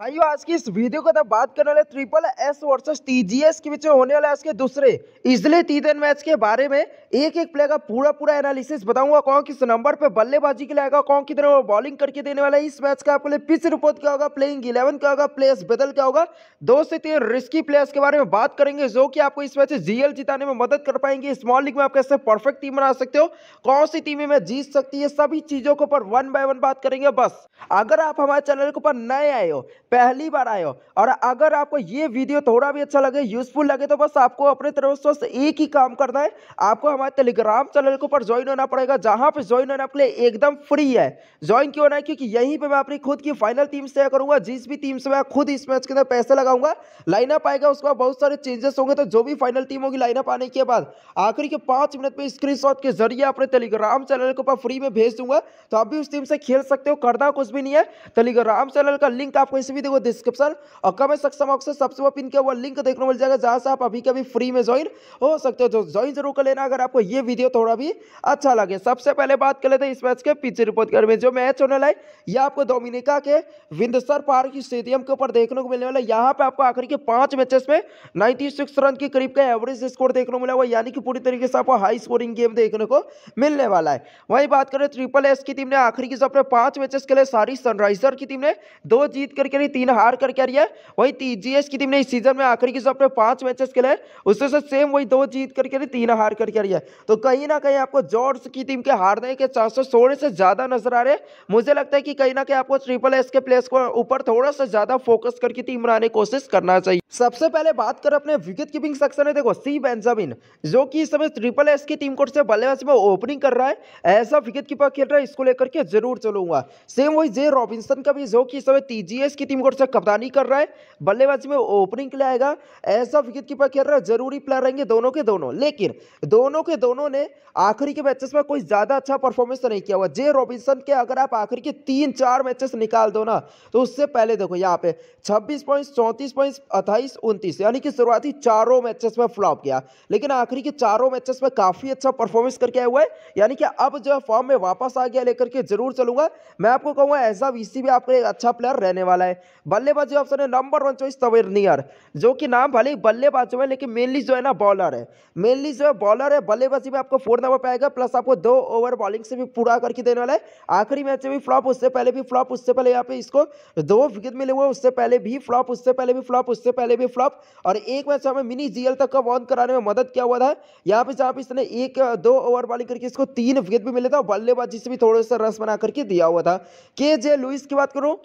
भाइयों आज की इस वीडियो को का तो बात करने वाले ट्रिपल एस वर्सेस टीजीएस के बीच में होने वाले आज के दूसरे इसलिए तीन मैच के बारे में एक एक प्लेयर का पूरा पूरा एनालिसिस बताऊंगा कौन किस नंबर पे बल्लेबाजी के लिए आएगा कौन कितने ओवर बॉलिंग करके देने वाला है इस मैच का आपके लिए पिच रिपोर्ट क्या होगा प्लेइंग इलेवन क्या होगा प्लेयर्स बदल क्या होगा दो से तीन रिस्की प्लेयर्स के बारे में बात करेंगे जो कि आपको इस मैच जीएल जिताने में मदद कर पाएंगे स्मॉल लीग में आप कैसे परफेक्ट टीम बना सकते हो कौन सी टीम में जीत सकती है सभी चीजों के ऊपर वन बाय वन बात करेंगे बस अगर आप हमारे चैनल के ऊपर नए आए हो पहली बार आए हो और अगर आपको ये वीडियो थोड़ा भी अच्छा लगे यूजफुल लगे तो बस आपको अपने तरफ से एक ही काम करना है आपको हमारे टेलीग्राम चैनल के ऊपर ज्वाइन होना पड़ेगा जहाँ पे ज्वाइन होना आपके लिए एकदम फ्री है ज्वाइन क्यों होना है क्योंकि यहीं पे मैं अपनी खुद की फाइनल टीम तय करूंगा जिस भी टीम से मैं खुद इस मैच के अंदर पैसे लगाऊंगा लाइनअप आएगा उसके बाद बहुत सारे चेंजेस होंगे तो जो भी फाइनल टीम होगी लाइनअप आने के बाद आखिरी के पाँच मिनट में स्क्रीन के जरिए अपने टेलीग्राम चैनल के ऊपर फ्री में भेज दूंगा तो आप भी उस टीम से खेल सकते हो करना कुछ भी नहीं है टेलीग्राम चैनल का लिंक आपको इस भी देखो डिस्क्रिप्शन और कमेंट सक्षम बॉक्स से सबसे वो पिन किया हुआ लिंक देखने मिल जाएगा जहाँ से आप अभी कभी फ्री में ज्वाइन हो सकते हो तो ज्वाइन जरूर कर लेना अगर आपको ये वीडियो थोड़ा भी अच्छा लगे सबसे पहले बात कर लेते हैं इस मैच के पिछले रिपोर्ट कर जो मैच होने लाए यह आपको डोमिनिका के विंदसर पार्क स्टेडियम के ऊपर देखने को मिलने वाला है यहाँ पर आपको आखिरी के पाँच मैचेस में नाइन्टी रन के करीब का एवरेज स्कोर देखने को मिला हुआ यानी कि पूरी तरीके से आपको हाई स्कोरिंग गेम देखने को मिलने वाला है वही बात करें ट्रिपल एस की टीम ने आखिरी के जो अपने पांच मैचेस के लिए सारी सनराइजर की टीम ने दो जीत करके भी तीन हार कर क्या रही है वही जीएस की टीम ने इस सीजन में आखिरी के सॉफ्ट पांच मैचेस खेले उससे से सेम वही दो जीत करके रही तीन हार कर क्या रही है तो कहीं ना कहीं आपको जॉर्ज की टीम के हारने के चांसेस थोड़े से ज़्यादा नजर आ रहे मुझे लगता है कि कहीं ना कहीं आपको ट्रिपल एस के प्लेस को ऊपर थोड़ा सा ज़्यादा फोकस करके टीम बनाने की कोशिश करना चाहिए सबसे पहले बात कर अपने विकेट कीपिंग सेक्शन में देखो सी बेंजामिन जो कि इस समय ट्रिपल एस की टीम कोर्ट से बल्लेबाजी में ओपनिंग कर रहा है ऐसा विकेट कीपर खेल रहा है इसको लेकर के जरूर चलूंगा सेम वही जे रॉबिन्सन का भी जो कि इस समय टीजीएस की टीम टीम कोर्ट से कप्तानी कर रहा है बल्लेबाजी में ओपनिंग के लिए आएगा ऐसा विकेट कीपर खेल रहा है जरूरी प्लेयर रहेंगे दोनों के दोनों लेकिन दोनों के दोनों ने आखिरी के मैचेस में कोई ज़्यादा अच्छा परफॉर्मेंस तो नहीं किया हुआ जे रॉबिन्सन के अगर आप आखिरी के तीन चार मैचेस निकाल दो ना तो उससे पहले देखो यहाँ पे छब्बीस पॉइंट चौंतीस पॉइंट अट्ठाईस उन्तीस यानी कि शुरुआती चारों मैचेस में फ्लॉप गया लेकिन आखिरी के चारों मैचेस में काफ़ी अच्छा परफॉर्मेंस करके आया हुआ है यानी कि अब जो फॉर्म में वापस आ गया लेकर के जरूर चलूंगा मैं आपको कहूंगा ऐसा वीसी भी आपका एक अच्छा प्लेयर रहने वाला है बल्लेबाजी ऑप्शन है नंबर वन चॉइस तवेर नियर जो कि नाम भले ही बल्लेबाज में लेकिन मेनली जो है ना बॉलर है मेनली जो है बॉलर है बल्लेबाजी में आपको फोर नंबर पाएगा प्लस आपको दो ओवर बॉलिंग से भी पूरा करके देने वाला है आखिरी मैच में भी फ्लॉप उससे पहले भी फ्लॉप उससे पहले यहाँ पे इसको दो विकेट मिले हुए उससे पहले भी फ्लॉप उससे पहले भी फ्लॉप उससे पहले भी फ्लॉप और एक मैच हमें मिनी जीएल तक का ऑन कराने में मदद किया हुआ था यहाँ पे जहाँ पे इसने एक दो ओवर बॉलिंग करके इसको तीन विकेट भी मिले था बल्लेबाजी से भी थोड़ा सा रस बना करके दिया हुआ था के जे लुइस की बात करूँ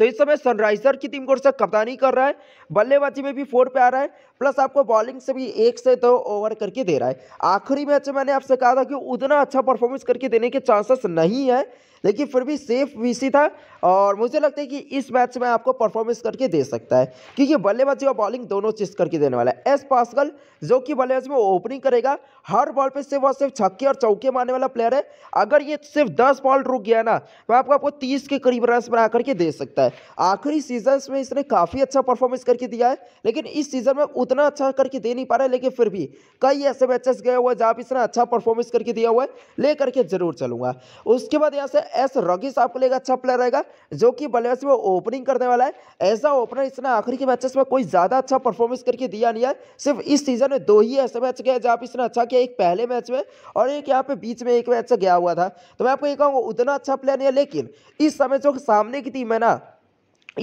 तो इस समय सनराइजर की टीम को कप्तानी कर रहा है बल्लेबाजी में भी फोर पे आ रहा है प्लस आपको बॉलिंग से भी एक से दो ओवर करके दे रहा है आखिरी मैच में मैंने आपसे कहा था कि उतना अच्छा परफॉर्मेंस करके देने के चांसेस नहीं है लेकिन फिर भी सेफ वीसी था और मुझे लगता है कि इस मैच में आपको परफॉर्मेंस करके दे सकता है क्योंकि बल्लेबाजी और बॉलिंग दोनों चीज़ करके देने वाला है एस पासकल जो कि बल्लेबाज में ओपनिंग करेगा हर बॉल पे सिर्फ और सिर्फ छक्के और चौके मारने वाला प्लेयर है अगर ये सिर्फ दस बॉल रुक गया ना तो आपको आपको तीस के करीब रन बना करके दे सकता है आखिरी सीजन में इसने काफ़ी अच्छा परफॉर्मेंस करके दिया है लेकिन इस सीजन में उतना अच्छा करके दे नहीं पा रहा है लेकिन फिर भी कई ऐसे मैचेस गए हुए जहाँ पर इसने अच्छा परफॉर्मेंस करके दिया हुआ है ले करके जरूर चलूंगा उसके बाद यहाँ से एस रगी आपको लेकर लिए अच्छा प्लेयर रहेगा जो कि बल्लेबाजी में ओपनिंग करने वाला है ऐसा ओपनर इसने आखिरी के मैचेस में कोई ज़्यादा अच्छा परफॉर्मेंस करके दिया नहीं है सिर्फ इस सीजन में दो ही ऐसे मैच गए जहाँ पर इसने अच्छा किया एक पहले मैच में और एक यहाँ पे बीच में एक मैच गया हुआ था तो मैं आपको ये कहूँगा उतना अच्छा प्लेयर नहीं है लेकिन इस समय जो सामने की टीम है ना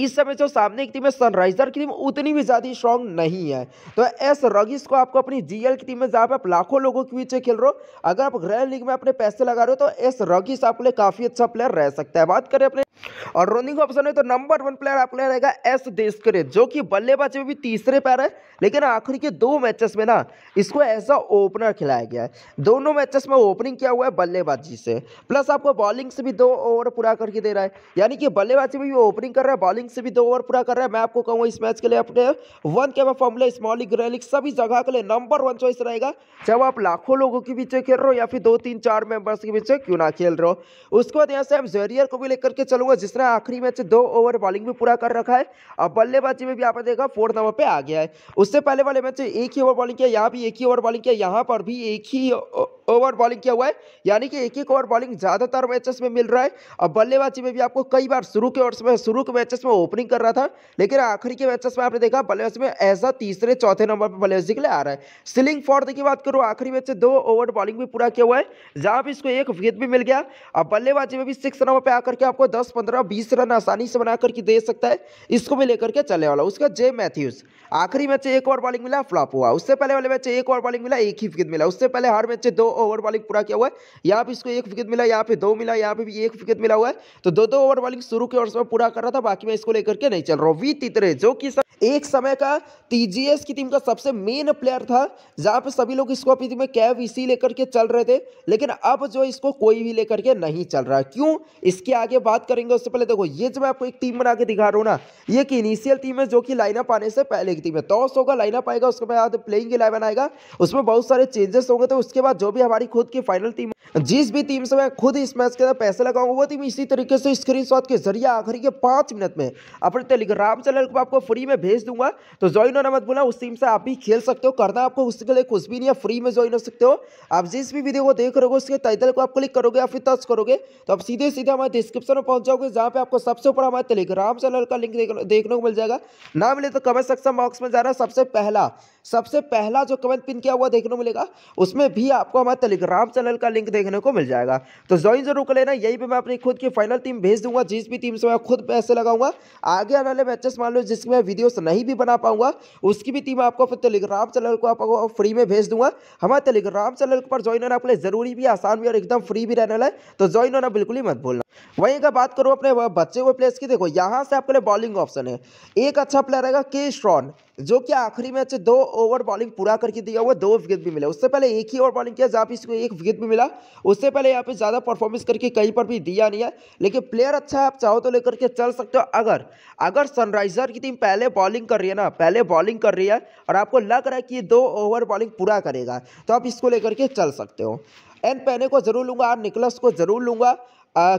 इस समय जो सामने की टीम है सनराइजर की टीम उतनी भी ज़्यादा स्ट्रांग नहीं है तो एस रगिस को आपको अपनी जीएल की टीम में जहां आप लाखों लोगों के बीच खेल रहे हो अगर आप ग्रैंड लीग में अपने पैसे लगा रहे हो तो एस रगिस आपके लिए काफ़ी अच्छा प्लेयर रह सकता है बात करें अपने और रनिंग ऑप्शन में तो नंबर वन प्लेयर आपका रहेगा एस देशकरे जो कि बल्लेबाजी में भी तीसरे पैर है लेकिन आखिरी के दो मैचेस में ना इसको ऐसा ओपनर खिलाया गया है दोनों मैचेस में ओपनिंग किया हुआ है बल्लेबाजी से प्लस आपको बॉलिंग से भी दो ओवर पूरा करके दे रहा है यानी कि बल्लेबाजी में भी ओपनिंग कर रहा है बॉलिंग से भी दो ओवर पूरा कर रहा है मैं आपको कहूँगा इस मैच के लिए अपने वन के फॉर्मुला स्मॉल लीग रैलिक सभी जगह के लिए नंबर वन चॉइस रहेगा चाहे आप लाखों लोगों के बीच खेल रहे हो या फिर दो तीन चार मेंबर्स के बीच क्यों ना खेल रहे हो उसके बाद यहाँ से हम जेरियर को भी लेकर के चलूँगा करूंगा जिसने आखिरी मैच दो ओवर बॉलिंग भी पूरा कर रखा है और बल्लेबाजी में भी आपने देखा फोर्थ नंबर पर आ गया है उससे पहले वाले मैच एक ही ओवर बॉलिंग किया यहाँ भी एक ही ओवर बॉलिंग किया यहाँ पर भी एक ही ओवर बॉलिंग किया हुआ है यानी कि एक एक ओवर बॉलिंग ज़्यादातर मैचेस में मिल रहा है और बल्लेबाजी में भी आपको कई बार शुरू के ओवर्स में शुरू के मैचेस में ओपनिंग कर रहा था लेकिन आखिरी के मैचेस में आपने देखा बल्लेबाजी में ऐसा तीसरे चौथे नंबर पर बल्लेबाजी के लिए आ रहा है सिलिंग फॉर्थ की बात करूँ आखिरी मैच दो ओवर बॉलिंग भी पूरा किया हुआ है जहाँ भी इसको एक विकेट भी मिल गया और बल्लेबाजी में भी सिक्स नंबर पर आकर के आपको दस पंद्रह बीस रन आसानी से बना करके दे सकता है इसको भी लेकर के चलने वाला उसका जे मैथ्यूज आखिरी मैच एक ओवर बॉलिंग मिला फ्लॉप हुआ उससे पहले वाले मैच एक ओवर बॉलिंग मिला एक ही विकेट मिला उससे पहले हर मैच दो ओवर बॉलिंग पूरा किया हुआ है यहाँ पे इसको एक विकेट मिला यहाँ पे दो मिला यहाँ पे भी एक विकेट मिला हुआ है तो दो दो ओवर बॉलिंग शुरू के ओर से पूरा कर रहा था बाकी मैं इसको लेकर के नहीं चल रहा हूँ वी तितरे जो कि एक समय का टीजीएस की टीम का सबसे मेन प्लेयर था जहां पे सभी लोग इसको अपनी में कैब इसी लेकर के चल रहे थे लेकिन अब जो इसको कोई भी लेकर के नहीं चल रहा क्यों इसके आगे बात करेंगे उससे पहले देखो ये जो मैं आपको एक टीम बना के दिखा रहा हूँ ना ये एक इनिशियल टीम है जो कि लाइनअप आने से पहले की टीम है टॉस होगा लाइनअप आएगा उसके बाद प्लेइंग इलेवन आएगा उसमें बहुत सारे चेंजेस होंगे तो उसके बाद जो भी हमारी खुद की फाइनल टीम जिस भी टीम से मैं खुद इस मैच के अंदर पैसे लगाऊंगा वो टीम इसी तरीके से स्क्रीन के जरिए आखिरी के पांच मिनट में अपने टेलीग्राम चैनल को आपको फ्री में भेज दूंगा तो ज्वाइन होना मत भूलना उस टीम से आप भी खेल सकते हो करना आपको उसके लिए कुछ भी नहीं है फ्री में ज्वाइन हो सकते हो आप जिस भी वीडियो को देख रहे हो उसके टाइटल को आप क्लिक करोगे या फिर टच करोगे तो आप सीधे सीधे हमारे डिस्क्रिप्शन में पहुंच जाओगे जहाँ पे आपको सबसे ऊपर हमारे टेलीग्राम चैनल का लिंक देखने को मिल जाएगा ना मिले तो कमेंट सेक्शन बॉक्स में जाना सबसे पहला सबसे पहला जो कमेंट पिन किया हुआ देखने को मिलेगा उसमें भी आपको हमारे टेलीग्राम चैनल का लिंक देखने को मिल जाएगा तो ज्वाइन जरूर कर लेना यही पे मैं अपनी खुद की फाइनल टीम भेज दूंगा जिस भी टीम से मैं खुद पैसे लगाऊंगा आगे आने वाले मैचेस मान लो जिसमें वीडियो तो नहीं भी बना पाऊंगा उसकी भी टीम आपको अपने टेलीग्राम चैनल को आपको फ्री में भेज दूंगा हमारे टेलीग्राम चैनल पर ज्वाइन होना आपके लिए जरूरी भी आसान भी और एकदम फ्री भी रहने लगे तो ज्वाइन होना बिल्कुल ही मत भूलना वहीं का बात करूँ अपने बच्चे को प्लेस की देखो यहाँ से आपके लिए बॉलिंग ऑप्शन है एक अच्छा प्लेयर रहेगा के श्रॉन जो कि आखिरी मैच दो ओवर बॉलिंग पूरा करके दिया हुआ दो विकेट भी मिला उससे पहले एक ही ओवर बॉलिंग किया जहाँ पे इसको एक विकेट भी मिला उससे पहले यहाँ पे ज़्यादा परफॉर्मेंस करके कहीं पर भी दिया नहीं है लेकिन प्लेयर अच्छा है आप चाहो तो लेकर के चल सकते हो अगर अगर सनराइजर की टीम पहले बॉलिंग कर रही है ना पहले बॉलिंग कर रही है और आपको लग रहा है कि दो ओवर बॉलिंग पूरा करेगा तो आप इसको लेकर के चल सकते हो एन पहने को जरूर लूंगा और निकलस को जरूर लूंगा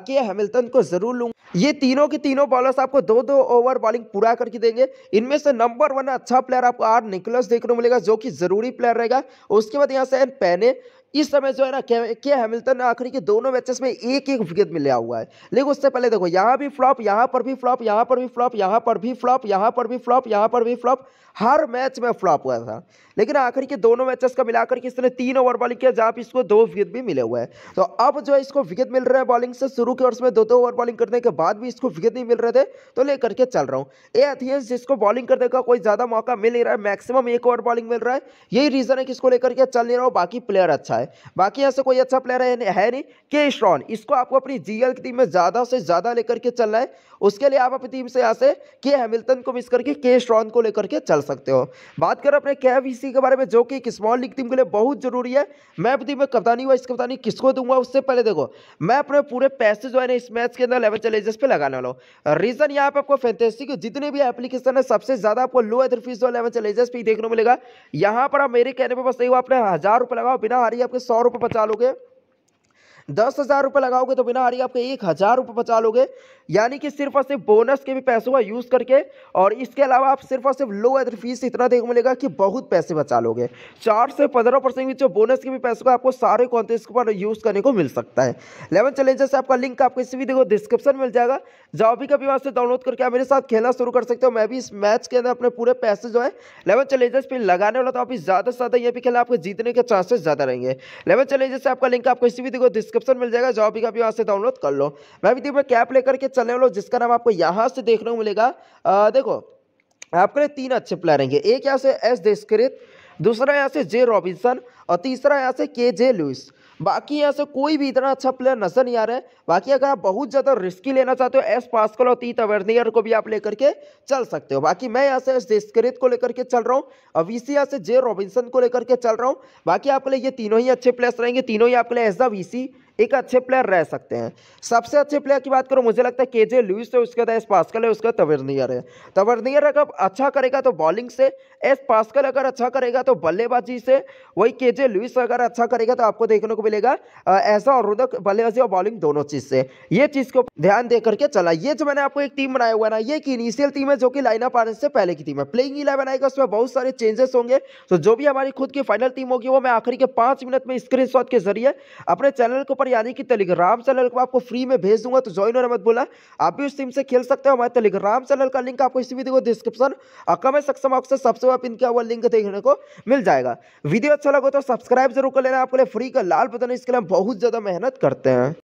के हैमिल्टन को जरूर लूंगा ये तीनों के तीनों बॉलर्स आपको दो दो ओवर बॉलिंग पूरा करके देंगे इनमें से नंबर वन अच्छा प्लेयर आपको आर निकोलस देखने को मिलेगा जो कि जरूरी प्लेयर रहेगा उसके बाद यहाँ से पैने इस समय जो है ना के, के ने आखिरी के दोनों मैचेस में एक एक विकेट में लिया हुआ है लेकिन उससे पहले देखो यहाँ भी फ्लॉप यहाँ पर भी फ्लॉप यहाँ पर भी फ्लॉप यहाँ पर भी फ्लॉप यहाँ पर भी फ्लॉप यहाँ पर भी फ्लॉप हर मैच में फ्लॉप हुआ था लेकिन आखिर के दोनों मैचेस का मिलाकर इसने तीन ओवर बॉलिंग किया जहाँ पर इसको दो विकेट भी मिले हुए हैं तो अब जो है इसको विकेट मिल रहा है बॉलिंग से शुरू के ओवर्स में दो दो ओवर बॉलिंग करने के बाद भी इसको विकेट नहीं मिल रहे थे तो लेकर के चल रहा हूँ ए अथियस जिसको बॉलिंग करने का कोई ज़्यादा मौका मिल नहीं रहा है मैक्सिमम एक ओवर बॉलिंग मिल रहा है यही रीज़न है कि इसको लेकर के चल नहीं रहा हूँ बाकी प्लेयर अच्छा है बाकी यहाँ से कोई अच्छा प्लेयर है नहीं के स्ट्रॉन इसको आपको अपनी जी की टीम में ज़्यादा से ज़्यादा लेकर के चलना है उसके लिए आप अपनी टीम से यहाँ से के हैमिल्टन को मिस करके के स्ट्रॉन को लेकर के चल सकते हो बात करो अपने कैफ इसी के बारे में जो कि एक स्मॉल लीग टीम के लिए बहुत जरूरी है मैं अपनी में कप्तानी वाइस कप्तानी किसको दूंगा उससे पहले देखो मैं अपने पूरे पैसे जो है ना इस मैच के अंदर इलेवन चैलेंजेस पे लगाने वाला हूँ रीजन यहाँ पर आपको फैंटेसी की जितने भी एप्लीकेशन है सबसे ज्यादा आपको लो एथर फीस जो इलेवन चैलेंजेस पे देखने को मिलेगा यहाँ पर आप मेरे कहने पर बस नहीं हो आपने हज़ार रुपये लगाओ बिना हारी आपके सौ रुपये बचा लोगे दस हज़ार रुपये लगाओगे तो बिना हारी आपके एक हज़ार रुपये बचा लोगे यानी कि सिर्फ और सिर्फ बोनस के भी पैसों का यूज़ करके और इसके अलावा आप सिर्फ और सिर्फ लो अदर फीस इतना देखने मिलेगा कि बहुत पैसे बचा लोगे चार से पंद्रह परसेंट जो बोनस के भी पैसों का आपको सारे कॉन्टेस्ट के ऊपर यूज़ करने को मिल सकता है इलेवन चैलेंजर्स आपका लिंक आपको इस वीडियो को डिस्क्रिप्शन मिल जाएगा जाओ भी कभी वहाँ से डाउनलोड करके आप मेरे साथ खेलना शुरू कर सकते हो मैं भी इस मैच के अंदर अपने पूरे पैसे जो है लेवन चैलेंजर्स पर लगाने वाला तो आप ज़्यादा से ज़्यादा ये भी खेला आपके जीतने के चांसेस ज़्यादा रहेंगे इलेवन चैलेंजर्स आपका लिंक आपको इसी वीडियो को डिस्क्रिप्शन मिल जाएगा जॉब भी आप यहाँ से डाउनलोड कर लो मैं भी देखिए कैप लेकर के चलने वाला जिसका नाम आपको यहाँ से देखने को मिलेगा आ, देखो आपके लिए तीन अच्छे प्लेयर रहेंगे एक यहाँ से एस देशकृत दूसरा यहाँ से जे रॉबिन्सन और तीसरा यहाँ से के जे लुइस बाकी यहाँ से कोई भी इतना अच्छा प्लेयर नजर नहीं आ रहा है बाकी अगर आप बहुत ज़्यादा रिस्की लेना चाहते हो एस पास्कल और तीत अवेरनियर को भी आप लेकर के चल सकते हो बाकी मैं यहाँ से एस देशकृत को लेकर के चल रहा हूँ और वी यहाँ से जे रॉबिन्सन को लेकर के चल रहा हूँ बाकी आपके लिए ये तीनों ही अच्छे प्लेयर्स रहेंगे तीनों ही आपके लिए एस द वी एक अच्छे प्लेयर रह सकते हैं सबसे अच्छे प्लेयर की बात करो मुझे लगता है के जे लुइस है उसके बाद एस पास्कल है उसका तवरनियर है तवरनियर अगर अच्छा करेगा तो बॉलिंग से एस पास्कल अगर अच्छा करेगा तो बल्लेबाजी से वही के जे लुइस अगर अच्छा करेगा तो आपको देखने को मिलेगा ऐसा और बल्लेबाजी और बॉलिंग दोनों चीज़ से ये चीज़ को ध्यान दे करके चला ये जो मैंने आपको एक टीम बनाया हुआ ना ये एक इनिशियल टीम है जो कि लाइनअप आने से पहले की टीम है प्लेइंग इलेवन आएगा उसमें बहुत सारे चेंजेस होंगे तो जो भी हमारी खुद की फाइनल टीम होगी वो मैं आखिरी के पाँच मिनट में स्क्रीन के जरिए अपने चैनल के ऊपर यानी कि टेलीग्राम चैनल को आपको फ्री में भेज दूंगा तो ज्वाइन होना मत बोला आप भी उस टीम से खेल सकते हो हमारे टेलीग्राम चैनल का लिंक आपको इसी वीडियो को डिस्क्रिप्शन और कमेंट सेक्शन बॉक्स से सबसे ऊपर पिन किया हुआ लिंक देखने को मिल जाएगा वीडियो अच्छा लगा तो सब्सक्राइब जरूर कर लेना आपके लिए फ्री का लाल बटन इसके लिए बहुत ज़्यादा मेहनत करते हैं